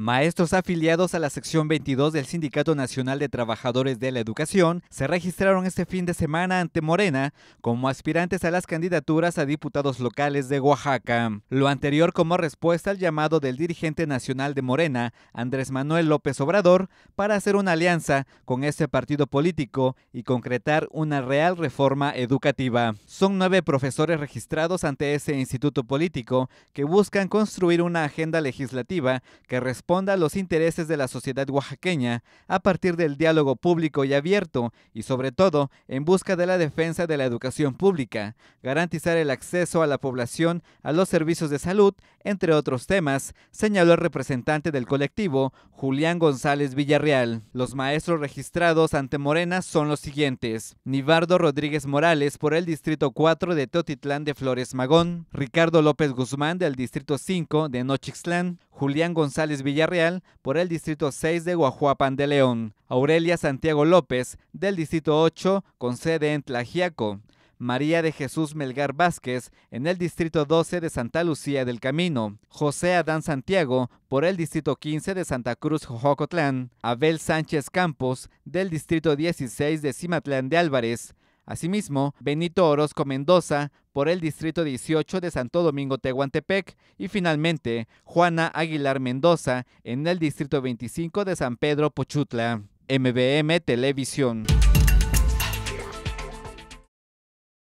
Maestros afiliados a la sección 22 del Sindicato Nacional de Trabajadores de la Educación se registraron este fin de semana ante Morena como aspirantes a las candidaturas a diputados locales de Oaxaca. Lo anterior como respuesta al llamado del dirigente nacional de Morena, Andrés Manuel López Obrador, para hacer una alianza con este partido político y concretar una real reforma educativa. Son nueve profesores registrados ante ese instituto político que buscan construir una agenda legislativa que responda responda a los intereses de la sociedad oaxaqueña a partir del diálogo público y abierto y sobre todo en busca de la defensa de la educación pública, garantizar el acceso a la población a los servicios de salud, entre otros temas, señaló el representante del colectivo, Julián González Villarreal. Los maestros registrados ante Morena son los siguientes. Nivardo Rodríguez Morales por el Distrito 4 de Teotitlán de Flores Magón, Ricardo López Guzmán del Distrito 5 de Nochixtlán, Julián González Villarreal por el Distrito 6 de Guajuapan de León, Aurelia Santiago López del Distrito 8 con sede en Tlajiaco, María de Jesús Melgar Vázquez en el Distrito 12 de Santa Lucía del Camino, José Adán Santiago por el Distrito 15 de Santa Cruz Jojocotlán, Abel Sánchez Campos del Distrito 16 de Cimatlán de Álvarez, Asimismo, Benito Orozco Mendoza por el Distrito 18 de Santo Domingo Tehuantepec y finalmente Juana Aguilar Mendoza en el Distrito 25 de San Pedro Pochutla. MBM Televisión.